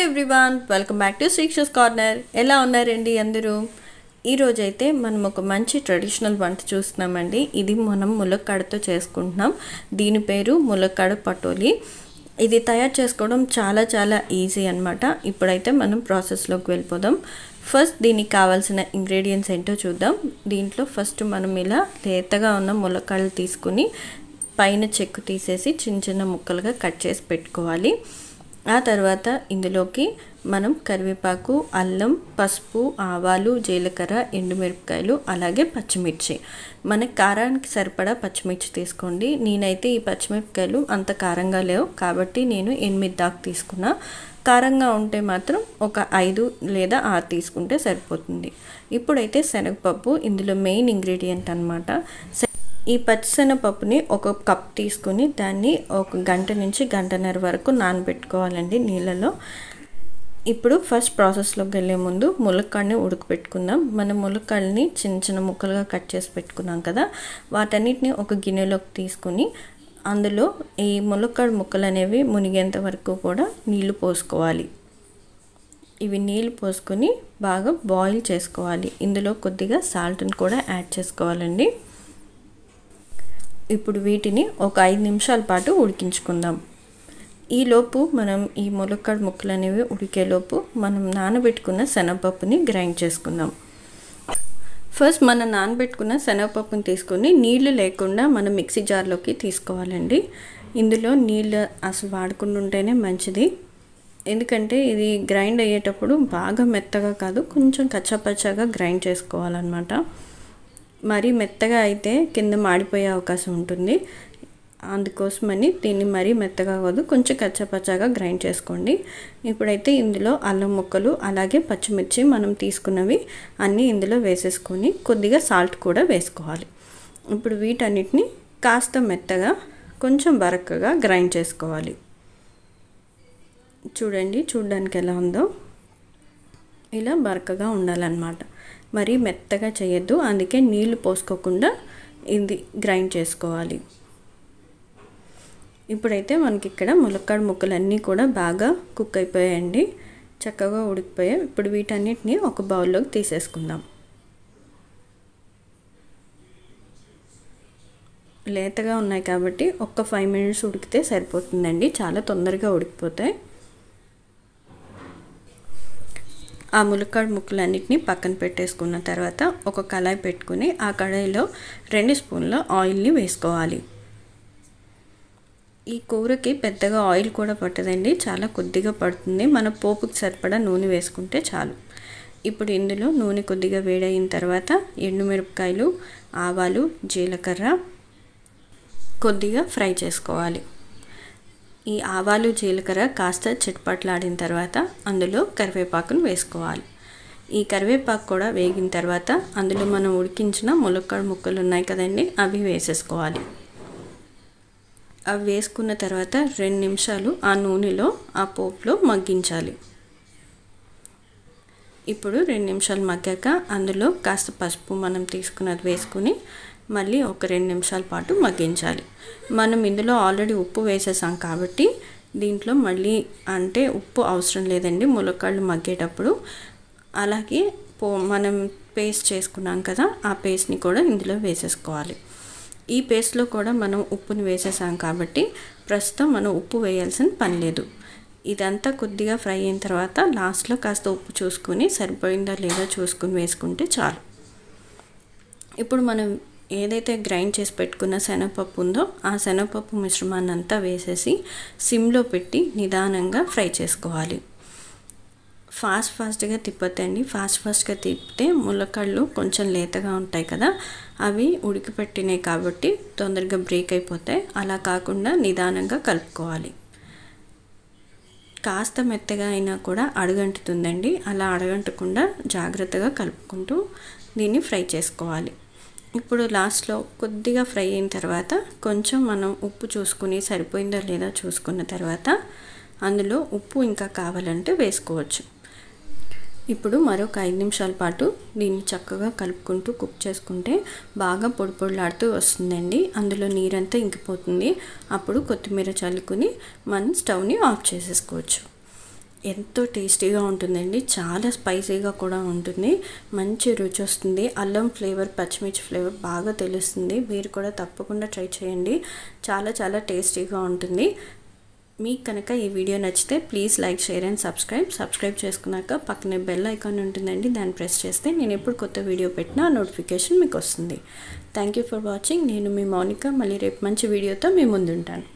hello everyone welcome back to శ్రీక్షస్ corner ఎలా ఉన్నారండి అందరూ ఈరోజైతే మనం ఒక మంచి ట్రెడిషనల్ వంట చూస్తున్నామండి ఇది మనం ములక్కాడతో చేసుకుంటున్నాం దీని పేరు ములక్కాడ పటోలి ఇది తయారు చేసుకోవడం చాలా చాలా ఈజీ అనమాట ఇప్పుడైతే మనం ప్రాసెస్లోకి వెళ్ళిపోదాం ఫస్ట్ దీనికి కావాల్సిన ఇంగ్రీడియంట్స్ ఏంటో చూద్దాం దీంట్లో ఫస్ట్ మనం ఇలా లేతగా ఉన్న ములక్కాడలు తీసుకుని పైన చెక్కు తీసేసి చిన్న చిన్న ముక్కలుగా కట్ చేసి పెట్టుకోవాలి ఆ తర్వాత ఇందులోకి మనం కరివేపాకు అల్లం పసుపు ఆవాలు జీలకర్ర ఎండుమిరపకాయలు అలాగే పచ్చిమిర్చి మన కారానికి సరిపడా పచ్చిమిర్చి తీసుకోండి నేనైతే ఈ పచ్చిమిరపకాయలు అంత కారంగా లేవు కాబట్టి నేను ఎనిమిది దాకా తీసుకున్నా కారంగా ఉంటే మాత్రం ఒక ఐదు లేదా ఆరు తీసుకుంటే సరిపోతుంది ఇప్పుడైతే శనగపప్పు ఇందులో మెయిన్ ఇంగ్రీడియంట్ అనమాట ఈ పచ్చిశనగపప్పుని ఒక కప్ తీసుకొని దాన్ని ఒక గంట నుంచి గంటన్నర వరకు నానబెట్టుకోవాలండి నీళ్ళలో ఇప్పుడు ఫస్ట్ ప్రాసెస్లోకి వెళ్ళే ముందు ములక్కాడని ఉడకపెట్టుకుందాం మనం ములక్కాడని చిన్న చిన్న ముక్కలుగా కట్ చేసి పెట్టుకున్నాం కదా వాటన్నిటిని ఒక గిన్నెలోకి తీసుకొని అందులో ఈ ములక్కాడ ముక్కలు అనేవి మునిగేంత వరకు కూడా నీళ్లు పోసుకోవాలి ఇవి నీళ్ళు పోసుకొని బాగా బాయిల్ చేసుకోవాలి ఇందులో కొద్దిగా సాల్ట్ని కూడా యాడ్ చేసుకోవాలండి ఇప్పుడు వీటిని ఒక ఐదు నిమిషాల పాటు ఉడికించుకుందాం ఈలోపు మనం ఈ ములక్కడ ముక్కలు అనేవి ఉడికేలోపు మనం నానబెట్టుకున్న శనగపప్పుని గ్రైండ్ చేసుకుందాం ఫస్ట్ మనం నానబెట్టుకున్న శనగపప్పుని తీసుకొని నీళ్లు లేకుండా మనం మిక్సీ జార్లోకి తీసుకోవాలండి ఇందులో నీళ్ళు అసలు వాడకుండా ఉంటేనే మంచిది ఎందుకంటే ఇది గ్రైండ్ అయ్యేటప్పుడు బాగా మెత్తగా కాదు కొంచెం కచ్చపచ్చగా గ్రైండ్ చేసుకోవాలన్నమాట మరీ మెత్తగా అయితే కింద మాడిపోయే అవకాశం ఉంటుంది అందుకోసమని దీన్ని మరీ మెత్తగా కాదు కొంచెం కచ్చపచ్చగా గ్రైండ్ చేసుకోండి ఇప్పుడైతే ఇందులో అల్లం ముక్కలు అలాగే పచ్చిమిర్చి మనం తీసుకున్నవి అన్నీ ఇందులో వేసేసుకొని కొద్దిగా సాల్ట్ కూడా వేసుకోవాలి ఇప్పుడు వీటన్నిటిని కాస్త మెత్తగా కొంచెం బరకగా గ్రైండ్ చేసుకోవాలి చూడండి చూడడానికి ఎలా ఉందో ఇలా బరకగా ఉండాలన్నమాట మరీ మెత్తగా చేయొద్దు అందుకే నీళ్లు పోసుకోకుండా ఇది గ్రైండ్ చేసుకోవాలి ఇప్పుడైతే మనకి ఇక్కడ ములక్కాడ ముక్కలన్నీ కూడా బాగా కుక్ అయిపోయాయండి చక్కగా ఉడికిపోయాయి ఇప్పుడు వీటన్నిటిని ఒక బౌల్లోకి తీసేసుకుందాం లేతగా ఉన్నాయి కాబట్టి ఒక్క ఫైవ్ మినిట్స్ ఉడికితే సరిపోతుందండి చాలా తొందరగా ఉడికిపోతాయి ఆ ములక్కాడ ముక్కలన్నిటిని పక్కన పెట్టేసుకున్న తర్వాత ఒక కళాయి పెట్టుకుని ఆ కళాయిలో రెండు స్పూన్ల ఆయిల్ని వేసుకోవాలి ఈ కూరకి పెద్దగా ఆయిల్ కూడా పట్టదండి చాలా కొద్దిగా పడుతుంది మన పోపుకి సరిపడా నూనె వేసుకుంటే చాలు ఇప్పుడు ఇందులో నూనె కొద్దిగా వేడైన తర్వాత ఎండుమిరపకాయలు ఆవాలు జీలకర్ర కొద్దిగా ఫ్రై చేసుకోవాలి ఈ ఆవాలు జీలకర్ర కాస్త చిట్పట్లాడిన తర్వాత అందులో కరివేపాకును వేసుకోవాలి ఈ కరివేపాకు కూడా వేగిన తర్వాత అందులో మనం ఉడికించిన ములక్కడ ముక్కలు ఉన్నాయి కదండి అవి వేసేసుకోవాలి అవి వేసుకున్న తర్వాత రెండు నిమిషాలు ఆ నూనెలో ఆ పోపులో మగ్గించాలి ఇప్పుడు రెండు నిమిషాలు మగ్గాక అందులో కాస్త పసుపు మనం తీసుకున్నది వేసుకుని మళ్ళీ ఒక రెండు నిమిషాల పాటు మగ్గించాలి మనం ఇందులో ఆల్రెడీ ఉప్పు వేసేసాం కాబట్టి దీంట్లో మళ్ళీ అంటే ఉప్పు అవసరం లేదండి ములక్కాళ్ళు మగ్గేటప్పుడు అలాగే పో మనం పేస్ట్ చేసుకున్నాం కదా ఆ పేస్ట్ని కూడా ఇందులో వేసేసుకోవాలి ఈ పేస్ట్లో కూడా మనం ఉప్పుని వేసేసాం కాబట్టి ప్రస్తుతం మనం ఉప్పు వేయాల్సిన పని లేదు ఇదంతా కొద్దిగా ఫ్రై అయిన తర్వాత లాస్ట్లో కాస్త ఉప్పు చూసుకుని సరిపోయిందా లేదా చూసుకుని వేసుకుంటే చాలు ఇప్పుడు మనం ఏదైతే గ్రైండ్ చేసి పెట్టుకున్న శనగపప్పు ఉందో ఆ శనగపప్పు మిశ్రమాన్ని అంతా వేసేసి సిమ్లో పెట్టి నిదానంగా ఫ్రై చేసుకోవాలి ఫాస్ట్ ఫాస్ట్గా తిప్పతండి ఫాస్ట్ ఫాస్ట్గా తిప్పితే ములకళ్ళు కొంచెం లేతగా ఉంటాయి కదా అవి ఉడికిపెట్టినాయి కాబట్టి తొందరగా బ్రేక్ అయిపోతాయి అలా కాకుండా నిదానంగా కలుపుకోవాలి కాస్త మెత్తగా అయినా కూడా అడుగంటుతుందండి అలా అడగంటకుండా జాగ్రత్తగా కలుపుకుంటూ దీన్ని ఫ్రై చేసుకోవాలి ఇప్పుడు లాస్ట్లో కొద్దిగా ఫ్రై అయిన తర్వాత కొంచెం మనం ఉప్పు చూసుకుని సరిపోయిందో లేదో చూసుకున్న తర్వాత అందులో ఉప్పు ఇంకా కావాలంటే వేసుకోవచ్చు ఇప్పుడు మరొక ఐదు నిమిషాల పాటు దీన్ని చక్కగా కలుపుకుంటూ కుక్ చేసుకుంటే బాగా పొడి పొడిలాడుతూ వస్తుందండి అందులో నీరంతా ఇంకిపోతుంది అప్పుడు కొత్తిమీర చల్లుకుని మనం స్టవ్ని ఆఫ్ చేసేసుకోవచ్చు ఎంతో టేస్టీగా ఉంటుందండి చాలా స్పైసీగా కూడా ఉంటుంది మంచి రుచి వస్తుంది అల్లం ఫ్లేవర్ పచ్చిమిర్చి ఫ్లేవర్ బాగా తెలుస్తుంది మీరు కూడా తప్పకుండా ట్రై చేయండి చాలా చాలా టేస్టీగా ఉంటుంది మీకు కనుక ఈ వీడియో నచ్చితే please like share and subscribe subscribe చేసుకున్నాక పక్కనే బెల్ ఐకాన్ ఉంటుందండి దాన్ని ప్రెస్ చేస్తే నేను ఎప్పుడు కొత్త వీడియో పెట్టినా నోటిఫికేషన్ మీకు వస్తుంది థ్యాంక్ యూ ఫర్ వాచింగ్ నేను మీ మౌనిక మళ్ళీ రేపు మంచి వీడియోతో మీ ముందుంటాను